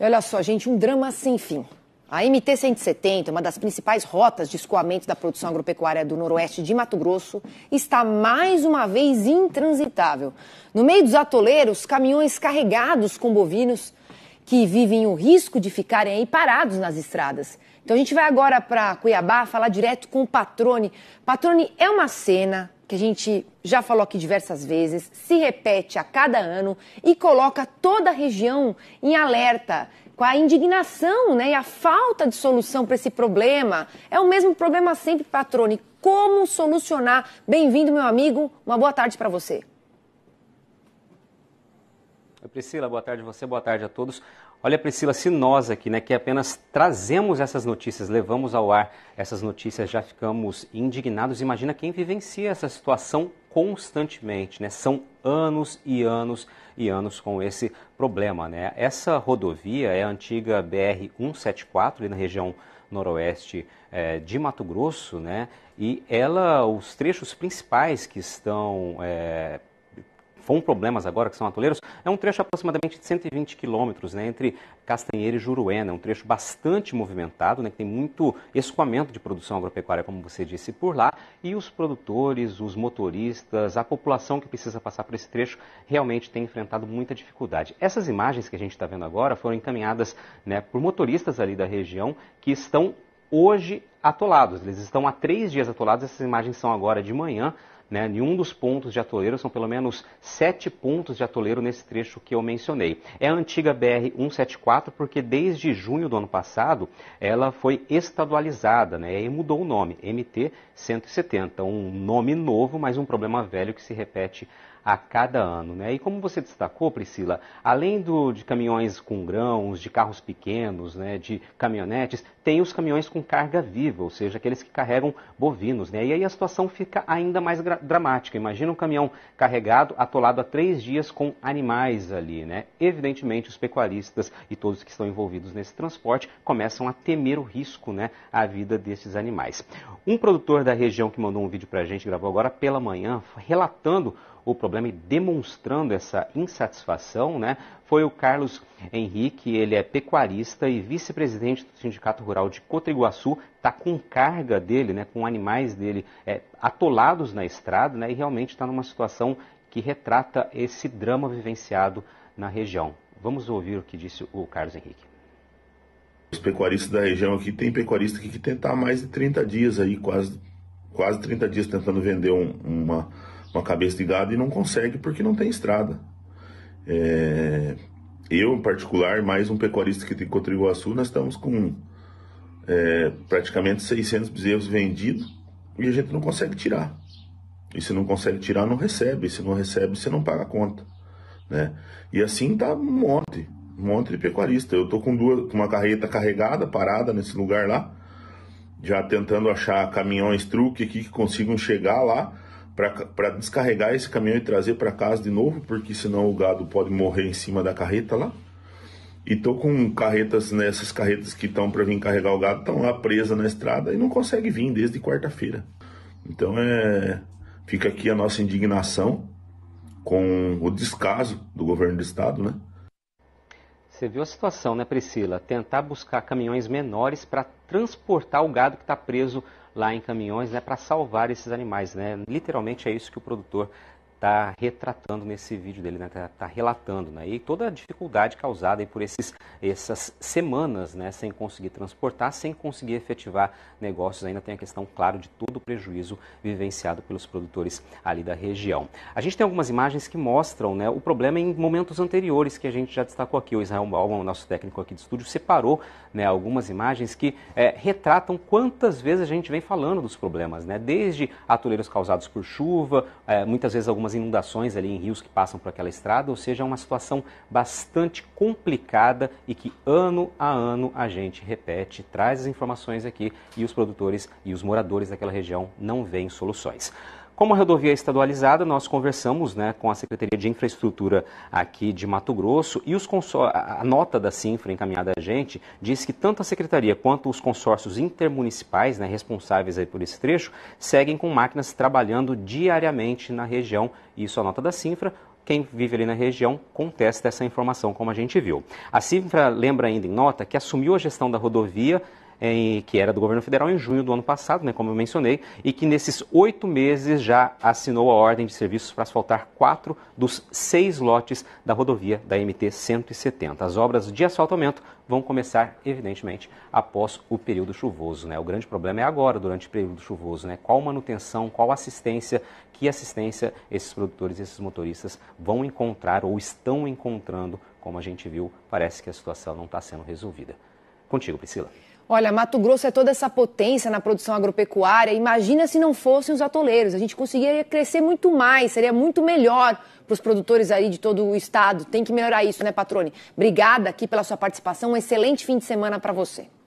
E olha só, gente, um drama sem fim. A MT-170, uma das principais rotas de escoamento da produção agropecuária do noroeste de Mato Grosso, está mais uma vez intransitável. No meio dos atoleiros, caminhões carregados com bovinos que vivem o risco de ficarem aí parados nas estradas. Então a gente vai agora para Cuiabá falar direto com o Patrone. Patrone, é uma cena que a gente já falou aqui diversas vezes, se repete a cada ano e coloca toda a região em alerta com a indignação né, e a falta de solução para esse problema. É o mesmo problema sempre, Patrone. Como solucionar? Bem-vindo, meu amigo. Uma boa tarde para você. Priscila, boa tarde a você, boa tarde a todos. Olha, Priscila, se nós aqui, né, que apenas trazemos essas notícias, levamos ao ar essas notícias, já ficamos indignados. Imagina quem vivencia essa situação constantemente, né? São anos e anos e anos com esse problema, né? Essa rodovia é a antiga BR 174 ali na região noroeste é, de Mato Grosso, né? E ela, os trechos principais que estão é, com problemas agora, que são atoleiros, é um trecho aproximadamente de 120 quilômetros, né, entre Castanheira e Juruena. É um trecho bastante movimentado, né, que tem muito escoamento de produção agropecuária, como você disse, por lá. E os produtores, os motoristas, a população que precisa passar por esse trecho realmente tem enfrentado muita dificuldade. Essas imagens que a gente está vendo agora foram encaminhadas né, por motoristas ali da região que estão hoje atolados. Eles estão há três dias atolados, essas imagens são agora de manhã. Né? dos pontos de atoleiro, são pelo menos sete pontos de atoleiro nesse trecho que eu mencionei. É a antiga BR-174, porque desde junho do ano passado ela foi estadualizada né? e mudou o nome, MT-170. Um nome novo, mas um problema velho que se repete a cada ano. Né? E como você destacou, Priscila, além do, de caminhões com grãos, de carros pequenos, né, de caminhonetes, tem os caminhões com carga viva, ou seja, aqueles que carregam bovinos. Né? E aí a situação fica ainda mais dramática. Imagina um caminhão carregado, atolado há três dias com animais ali. Né? Evidentemente, os pecuaristas e todos que estão envolvidos nesse transporte começam a temer o risco né, à vida desses animais. Um produtor da região que mandou um vídeo para a gente, gravou agora pela manhã, relatando o problema e demonstrando essa insatisfação, né, foi o Carlos Henrique, ele é pecuarista e vice-presidente do Sindicato Rural de Cotriguaçu, está com carga dele, né, com animais dele é, atolados na estrada, né, e realmente está numa situação que retrata esse drama vivenciado na região. Vamos ouvir o que disse o Carlos Henrique. Os pecuaristas da região aqui, tem pecuarista aqui que tentar mais de 30 dias aí, quase, quase 30 dias tentando vender um, uma, uma cabeça de gado e não consegue porque não tem estrada. É, eu, em particular, mais um pecuarista que tem Cotriguaçu, nós estamos com é, praticamente 600 bezerros vendidos e a gente não consegue tirar. E se não consegue tirar, não recebe. E se não recebe, você não paga a conta. Né? E assim tá um monte, um monte de pecuarista. Eu tô com duas, com uma carreta carregada, parada nesse lugar lá, já tentando achar caminhões truque aqui que consigam chegar lá para descarregar esse caminhão e trazer para casa de novo, porque senão o gado pode morrer em cima da carreta lá. E tô com carretas nessas né, carretas que estão para vir carregar o gado, estão lá presa na estrada e não consegue vir desde quarta-feira. Então é fica aqui a nossa indignação com o descaso do governo do estado, né? Você viu a situação, né, Priscila? Tentar buscar caminhões menores para transportar o gado que está preso lá em caminhões né, para salvar esses animais. Né? Literalmente é isso que o produtor está retratando nesse vídeo dele, está né? Tá, tá relatando, né? E toda a dificuldade causada por esses, essas semanas, né? Sem conseguir transportar, sem conseguir efetivar negócios, ainda tem a questão, claro, de todo o prejuízo vivenciado pelos produtores ali da região. A gente tem algumas imagens que mostram, né? O problema em momentos anteriores que a gente já destacou aqui. O Israel o nosso técnico aqui de estúdio, separou, né? Algumas imagens que é, retratam quantas vezes a gente vem falando dos problemas, né? Desde atoleiros causados por chuva, é, muitas vezes algumas algumas inundações ali em rios que passam por aquela estrada, ou seja, é uma situação bastante complicada e que ano a ano a gente repete, traz as informações aqui e os produtores e os moradores daquela região não veem soluções. Como a rodovia é estadualizada, nós conversamos né, com a Secretaria de Infraestrutura aqui de Mato Grosso e os consor... a nota da Cinfra encaminhada a gente diz que tanto a Secretaria quanto os consórcios intermunicipais né, responsáveis aí por esse trecho seguem com máquinas trabalhando diariamente na região. Isso é a nota da Cinfra. quem vive ali na região contesta essa informação, como a gente viu. A Cinfra lembra ainda em nota que assumiu a gestão da rodovia em, que era do governo federal, em junho do ano passado, né, como eu mencionei, e que nesses oito meses já assinou a ordem de serviços para asfaltar quatro dos seis lotes da rodovia da MT 170. As obras de asfaltamento vão começar, evidentemente, após o período chuvoso. Né? O grande problema é agora, durante o período chuvoso, né? qual manutenção, qual assistência, que assistência esses produtores, esses motoristas vão encontrar ou estão encontrando, como a gente viu, parece que a situação não está sendo resolvida. Contigo, Priscila. Olha, Mato Grosso é toda essa potência na produção agropecuária. Imagina se não fossem os atoleiros. A gente conseguiria crescer muito mais, seria muito melhor para os produtores aí de todo o estado. Tem que melhorar isso, né, Patrone? Obrigada aqui pela sua participação. Um excelente fim de semana para você.